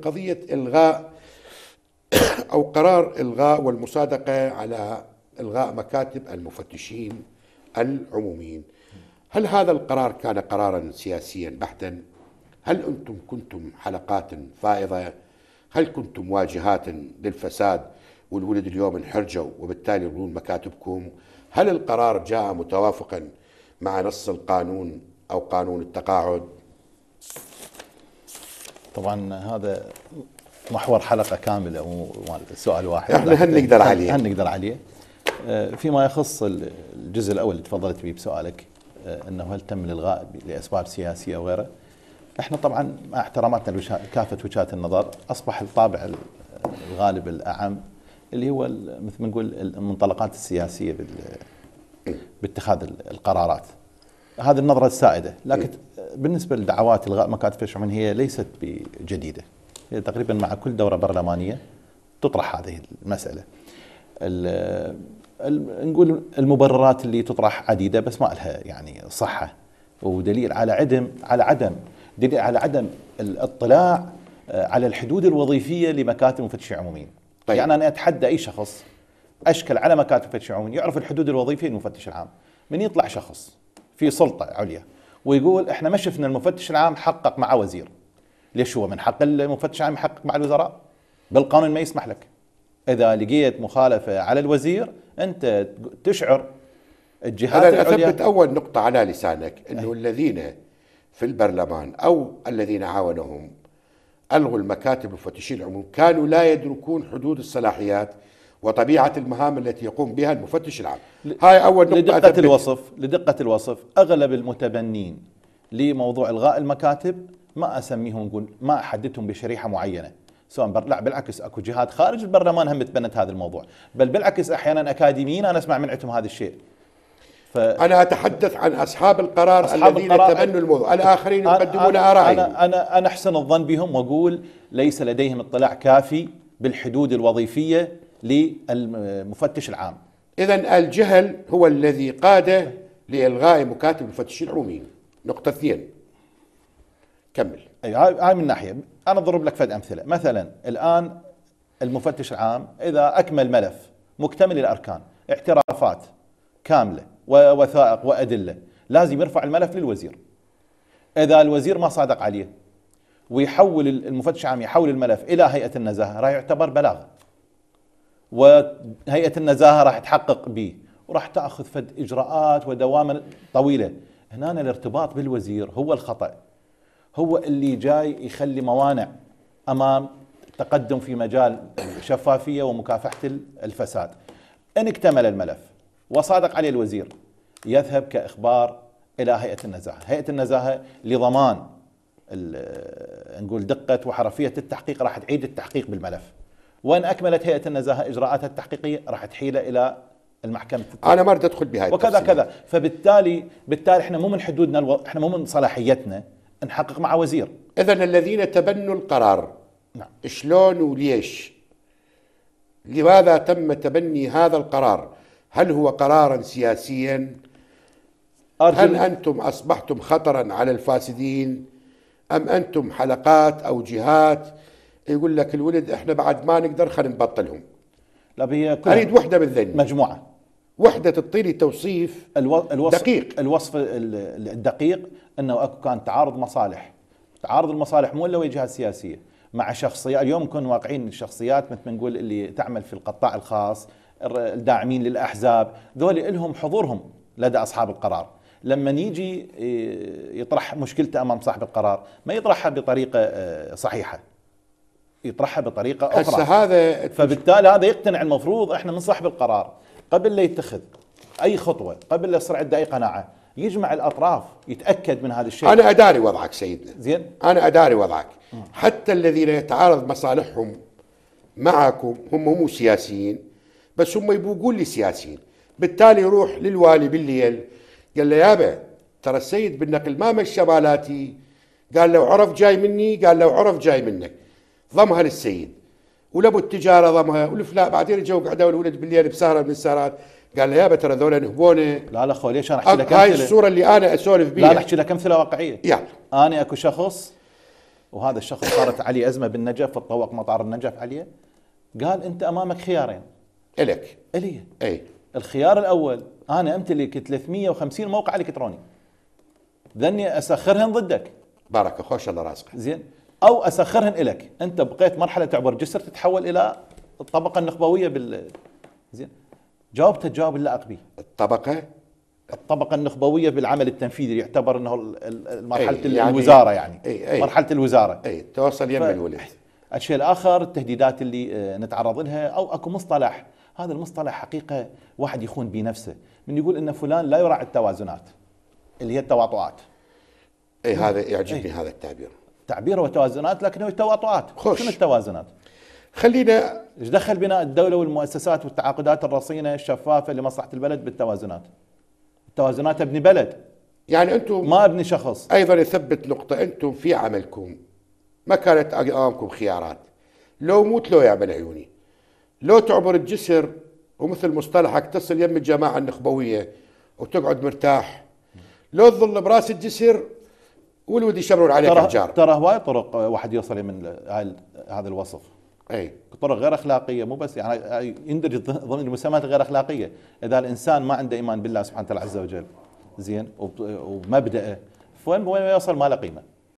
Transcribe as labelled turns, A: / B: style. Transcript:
A: قضية إلغاء أو قرار إلغاء والمصادقة على إلغاء مكاتب المفتشين العموميين هل هذا القرار كان قرارا سياسيا بحتا؟ هل أنتم كنتم حلقات فائضة؟ هل كنتم واجهات للفساد والولد اليوم انحرجوا وبالتالي يبنون مكاتبكم؟ هل القرار جاء متوافقا مع نص القانون
B: أو قانون التقاعد؟ طبعا هذا محور حلقه كامله مو سؤال واحد احنا هل نقدر عليه هل نقدر عليه آه، فيما يخص الجزء الاول اللي تفضلت به بسؤالك آه، انه هل تم الالغاء لاسباب سياسيه وغيره احنا طبعا مع احتراماتنا لكافه وجهات النظر اصبح الطابع الغالب الاعم اللي هو مثل ما نقول المنطلقات السياسيه إيه. باتخاذ القرارات هذه النظرة السائدة إيه. لكن بالنسبة لدعوات إلغاء مكاتب الشمال هي ليست بجديدة هي تقريبا مع كل دورة برلمانية تطرح هذه المسألة نقول المبررات اللي تطرح عديدة بس ما لها يعني صحة ودليل على عدم على عدم دليل على عدم الاطلاع آه، على الحدود الوظيفية لمكاتب مفتشي عمومين طيب. يعني أنا أتحدى أي شخص أشكل على مكاتب مفتشي عمومين يعرف الحدود الوظيفية للمفتش العام من يطلع شخص في سلطه عليا ويقول احنا ما شفنا المفتش العام حقق مع وزير ليش هو من حق المفتش العام يحقق مع الوزراء بالقانون ما يسمح لك اذا لقيت مخالفه على الوزير انت تشعر الجهات انا اثبت اول نقطه على لسانك إيه. انه
A: الذين في البرلمان او الذين عاونهم الغوا المكاتب المفتشين العموم كانوا لا يدركون حدود الصلاحيات وطبيعه المهام التي
B: يقوم بها المفتش العام هاي اول نقطه لدقه أثبت. الوصف لدقه الوصف اغلب المتبنين لموضوع الغاء المكاتب ما اسميهم نقول ما احددهم بشريحه معينه سواء بر... لا بالعكس اكو جهات خارج البرلمان هم تبنت هذا الموضوع بل بالعكس احيانا اكاديميين انا اسمع من عندهم هذا الشيء ف... انا اتحدث عن اصحاب القرار أصحاب الذين القرار... تبنوا الموضوع الاخرين يقدمون ارائهم انا انا انا احسن الظن بهم واقول ليس لديهم اطلاع كافي بالحدود الوظيفيه للمفتش العام إذا الجهل هو الذي قاد لإلغاء مكاتب المفتشين العموميين نقطة اثنين كمل أيوة هاي من ناحية أنا أضرب لك فد أمثلة مثلا الآن المفتش العام إذا أكمل ملف مكتمل الأركان اعترافات كاملة ووثائق وأدلة لازم يرفع الملف للوزير إذا الوزير ما صادق عليه ويحول المفتش العام يحول الملف إلى هيئة النزاهة راح يعتبر بلاغ وهيئه النزاهه راح تحقق به وراح تاخذ فد اجراءات ودوامه طويله هنا الارتباط بالوزير هو الخطا هو اللي جاي يخلي موانع امام التقدم في مجال الشفافيه ومكافحه الفساد ان اكتمل الملف وصادق عليه الوزير يذهب كاخبار الى هيئه النزاهه هيئه النزاهه لضمان نقول دقه وحرفيه التحقيق راح تعيد التحقيق بالملف وان اكملت هيئه النزاهه اجراءاتها التحقيقيه راح تحيله الى المحكمه التحقيق. انا ما اريد ادخل بهاي وكذا كذا فبالتالي بالتالي احنا مو من حدودنا الو... احنا مو من صلاحيتنا نحقق مع وزير اذا الذين تبنوا القرار
A: نعم شلون وليش لماذا تم تبني هذا القرار هل هو قرارا سياسيا أرجل... هل انتم اصبحتم خطرا على الفاسدين ام انتم حلقات او جهات يقول لك الولد احنا بعد ما نقدر خلينا نبطلهم لا هي اريد وحده بالذهن
B: مجموعه وحده تعطيني توصيف الوصف دقيق الوصف الدقيق انه اكو كان تعارض مصالح تعارض المصالح مو الا وجهات سياسيه مع شخصيه اليوم نكون واقعين الشخصيات مثل ما نقول اللي تعمل في القطاع الخاص الداعمين للاحزاب ذول لهم حضورهم لدى اصحاب القرار لما يجي يطرح مشكلته امام صاحب القرار ما يطرحها بطريقه آه، صحيحه يطرحها بطريقه اخرى هسه هذا فبالتالي هذا يقتنع المفروض احنا من صاحب القرار قبل لا يتخذ اي خطوه قبل لا يصير عنده اي قناعه يجمع الاطراف يتاكد من هذا الشيء انا اداري
A: وضعك سيدنا زين انا اداري وضعك حتى الذين يتعارض مصالحهم معكم هم مو سياسيين بس هم يبوقون لي سياسيين بالتالي يروح للوالي بالليل قال له يابا ترى السيد بالنقل ما مشى بالاتي قال لو عرف جاي مني قال لو عرف جاي منك ضمها للسيد ولابو التجاره ضمها والفلا بعدين جو قعدوا الولد بالليل بسهره من
B: السهرات قال له يابا ترى ذولا نهبونه لا لا اخوي ليش انا احكي لك هاي الصوره اللي انا اسولف بيها لا احكي لك امثله واقعيه يعني انا اكو شخص وهذا الشخص صارت عليه ازمه بالنجف تطوق مطار النجف عليه قال انت امامك خيارين الك الي اي الخيار الاول انا امتلك 350 موقع الكتروني ذني اسخرهم ضدك بارك خوش الله راسك زين او اسخرهن لك انت بقيت مرحله تعبر جسر تتحول الى الطبقه النخبويه بال زين جاوبته الجواب اللائق به الطبقه الطبقه النخبويه بالعمل التنفيذي يعتبر انه مرحله إيه، يعني الوزاره يعني أي أي مرحله الوزاره اي توصل يم الولد الشيء الاخر التهديدات اللي آه، نتعرض لها او اكو مصطلح هذا المصطلح حقيقه واحد يخون بنفسه من يقول ان فلان لا يراعي التوازنات اللي هي التواطؤات اي هذا يعجبني أي. هذا التعبير تعبير وتوازنات لكنه تواطؤات شنو التوازنات؟ خلينا ايش دخل بناء الدوله والمؤسسات والتعاقدات الرصينه الشفافه لمصلحه البلد بالتوازنات؟ التوازنات ابني بلد يعني انتم ما ابني شخص ايضا يثبت نقطه انتم في عملكم ما كانت امامكم خيارات
A: لو موت لو يعمل عيوني لو تعبر الجسر ومثل مصطلحك تصل يم الجماعه النخبويه وتقعد مرتاح لو تظل براس
B: الجسر والود يشبرون عليك ترى الجار ترى هواي طرق آه، واحد يوصل من هذا الوصف اي طرق غير اخلاقيه مو بس يعني آه، يندرج ضمن المسمات الغير اخلاقيه اذا الانسان ما عنده ايمان بالله سبحانه وتعالى عز وجل زين وبمبدئه فوين وين يوصل ما له قيمه